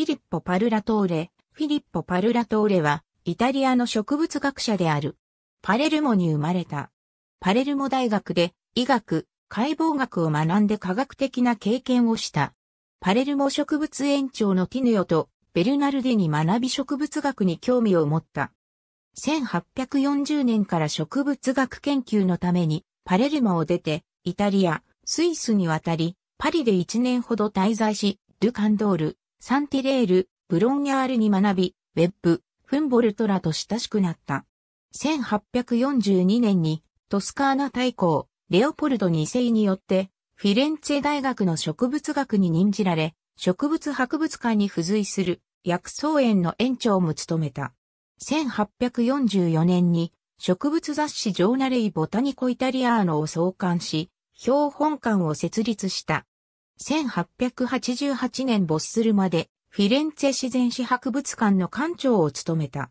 フィリッポ・パルラトーレ。フィリッポ・パルラトーレは、イタリアの植物学者である。パレルモに生まれた。パレルモ大学で、医学、解剖学を学んで科学的な経験をした。パレルモ植物園長のティヌヨと、ベルナルディに学び植物学に興味を持った。1840年から植物学研究のために、パレルモを出て、イタリア、スイスに渡り、パリで1年ほど滞在し、ルカンドール、サンティレール、ブロンヤールに学び、ウェッブ、フンボルトラと親しくなった。1842年にトスカーナ大公、レオポルド2世によってフィレンツェ大学の植物学に任じられ、植物博物館に付随する薬草園の園長も務めた。1844年に植物雑誌ジョーナレイ・ボタニコ・イタリアーノを創刊し、標本館を設立した。1888年没するまで、フィレンツェ自然史博物館の館長を務めた。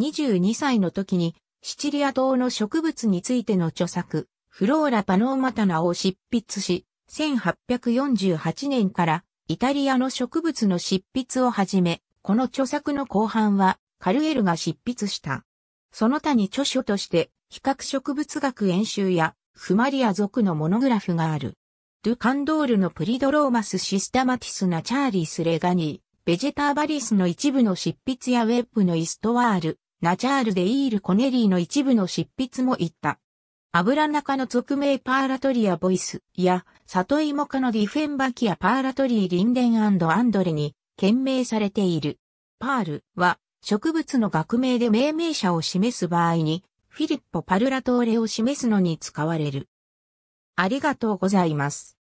22歳の時に、シチリア島の植物についての著作、フローラ・パノーマタナを執筆し、1848年からイタリアの植物の執筆を始め、この著作の後半はカルエルが執筆した。その他に著書として、比較植物学演習や、フマリア族のモノグラフがある。ルカンドールのプリドローマスシスタマティスなチャーリス・レガニー、ベジェターバリスの一部の執筆やウェッブのイストワール、ナチャール・デイール・コネリーの一部の執筆も言った。油中の俗名パーラトリア・ボイスや、里芋科のディフェンバキア・パーラトリー・リンデンアンドレに、懸命されている。パールは、植物の学名で命名者を示す場合に、フィリッポ・パルラトーレを示すのに使われる。ありがとうございます。